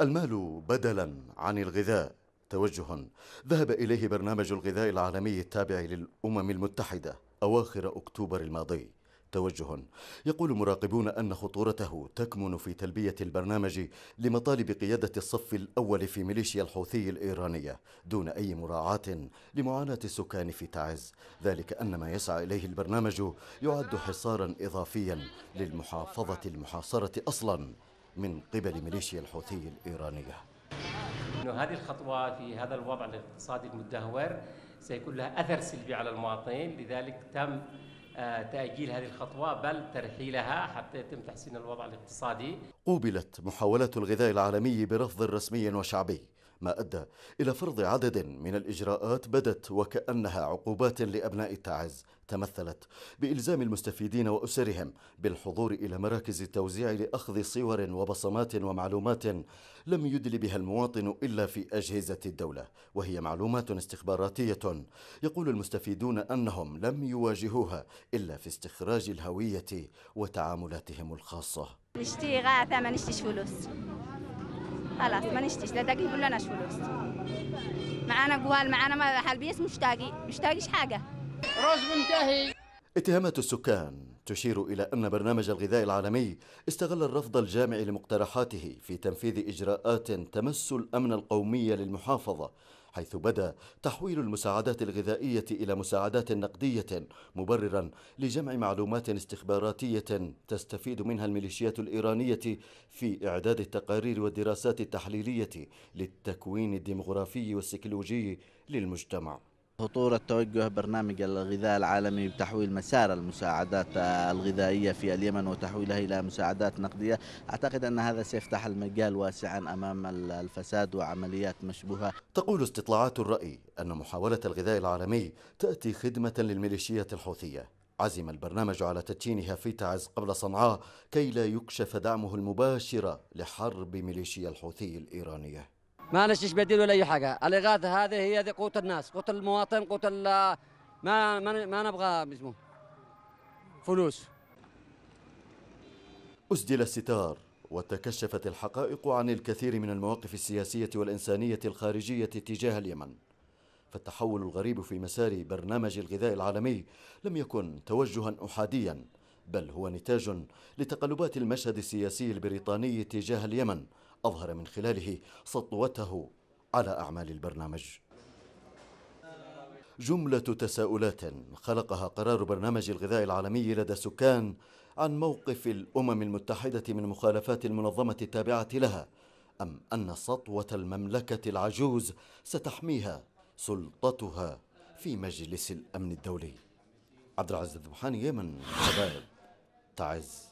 المال بدلا عن الغذاء توجه ذهب إليه برنامج الغذاء العالمي التابع للأمم المتحدة أواخر أكتوبر الماضي توجه يقول مراقبون أن خطورته تكمن في تلبية البرنامج لمطالب قيادة الصف الأول في ميليشيا الحوثي الإيرانية دون أي مراعاة لمعاناة السكان في تعز ذلك أن ما يسعى إليه البرنامج يعد حصارا إضافيا للمحافظة المحاصرة أصلا من قبل ميليشيا الحوثي الإيرانية أنه هذه الخطوة في هذا الوضع الاقتصادي المدهور سيكون لها أثر سلبي على المواطنين لذلك تم آه، تأجيل هذه الخطوة بل ترحيلها حتى يتم تحسين الوضع الاقتصادي قوبلت محاولات الغذاء العالمي برفض رسمي وشعبي ما أدى إلى فرض عدد من الإجراءات بدت وكأنها عقوبات لأبناء التعز تمثلت بإلزام المستفيدين وأسرهم بالحضور إلى مراكز التوزيع لأخذ صور وبصمات ومعلومات لم يدل بها المواطن إلا في أجهزة الدولة وهي معلومات استخباراتية يقول المستفيدون أنهم لم يواجهوها إلا في استخراج الهوية وتعاملاتهم الخاصة نشتي غاثة ما نشتيش فلوس خلاص ما نشتيش لا تاكل ولا ناش فلوس معانا جوال معانا ما حلبيس مشتاقي مشتاقيش حاجه روز منتهي اتهامات السكان تشير إلى أن برنامج الغذاء العالمي استغل الرفض الجامع لمقترحاته في تنفيذ إجراءات تمس الأمن القومي للمحافظة حيث بدا تحويل المساعدات الغذائية إلى مساعدات نقدية مبررا لجمع معلومات استخباراتية تستفيد منها الميليشيات الإيرانية في إعداد التقارير والدراسات التحليلية للتكوين الديمغرافي والسيكولوجي للمجتمع خطورة توجه برنامج الغذاء العالمي بتحويل مسار المساعدات الغذائية في اليمن وتحويلها إلى مساعدات نقدية أعتقد أن هذا سيفتح المجال واسعا أمام الفساد وعمليات مشبوهة تقول استطلاعات الرأي أن محاولة الغذاء العالمي تأتي خدمة للميليشيات الحوثية عزم البرنامج على تدشينها في تعز قبل صنعاء كي لا يكشف دعمه المباشر لحرب ميليشيا الحوثي الإيرانية ما نشيش بديل ولا اي حاجه الاغاثه هذه هي دي قوت الناس قوت المواطن قوت ما ما ما نبغى اسمه فلوس اسدل الستار وتكشفت الحقائق عن الكثير من المواقف السياسيه والانسانيه الخارجيه تجاه اليمن فالتحول الغريب في مسار برنامج الغذاء العالمي لم يكن توجها احاديا بل هو نتاج لتقلبات المشهد السياسي البريطاني تجاه اليمن أظهر من خلاله سطوته على أعمال البرنامج جملة تساؤلات خلقها قرار برنامج الغذاء العالمي لدى سكان عن موقف الأمم المتحدة من مخالفات المنظمة التابعة لها أم أن سطوة المملكة العجوز ستحميها سلطتها في مجلس الأمن الدولي عبد العزيز الذبحاني يمن شباب تعز